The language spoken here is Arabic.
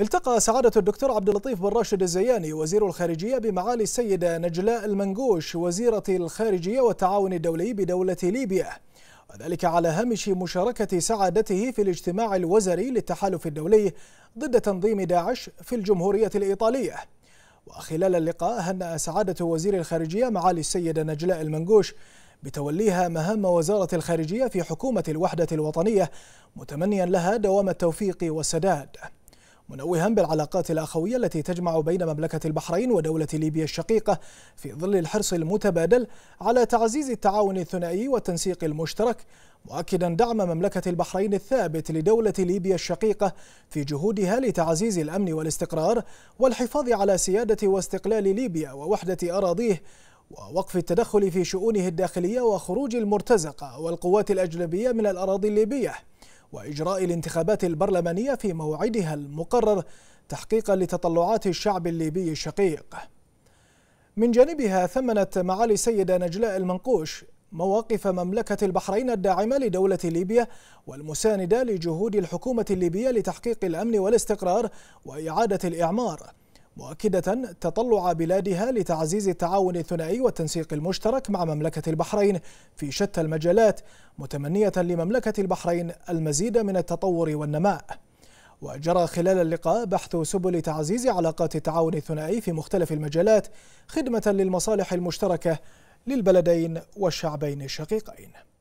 التقى سعادة الدكتور عبد اللطيف بن راشد الزياني وزير الخارجية بمعالي السيدة نجلاء المنقوش وزيرة الخارجية والتعاون الدولي بدولة ليبيا وذلك على هامش مشاركة سعادته في الاجتماع الوزري للتحالف الدولي ضد تنظيم داعش في الجمهورية الإيطالية وخلال اللقاء هنأ سعادة وزير الخارجية معالي السيدة نجلاء المنقوش بتوليها مهام وزارة الخارجية في حكومة الوحدة الوطنية متمنيا لها دوام التوفيق والسداد منوها بالعلاقات الأخوية التي تجمع بين مملكة البحرين ودولة ليبيا الشقيقة في ظل الحرص المتبادل على تعزيز التعاون الثنائي والتنسيق المشترك مؤكدا دعم مملكة البحرين الثابت لدولة ليبيا الشقيقة في جهودها لتعزيز الأمن والاستقرار والحفاظ على سيادة واستقلال ليبيا ووحدة أراضيه ووقف التدخل في شؤونه الداخلية وخروج المرتزقة والقوات الأجنبية من الأراضي الليبية وإجراء الانتخابات البرلمانية في موعدها المقرر تحقيقا لتطلعات الشعب الليبي الشقيق من جانبها ثمنت معالي السيدة نجلاء المنقوش مواقف مملكة البحرين الداعمة لدولة ليبيا والمساندة لجهود الحكومة الليبية لتحقيق الأمن والاستقرار وإعادة الإعمار مؤكدة تطلع بلادها لتعزيز التعاون الثنائي والتنسيق المشترك مع مملكة البحرين في شتى المجالات متمنية لمملكة البحرين المزيد من التطور والنماء وجرى خلال اللقاء بحث سبل تعزيز علاقات التعاون الثنائي في مختلف المجالات خدمة للمصالح المشتركة للبلدين والشعبين الشقيقين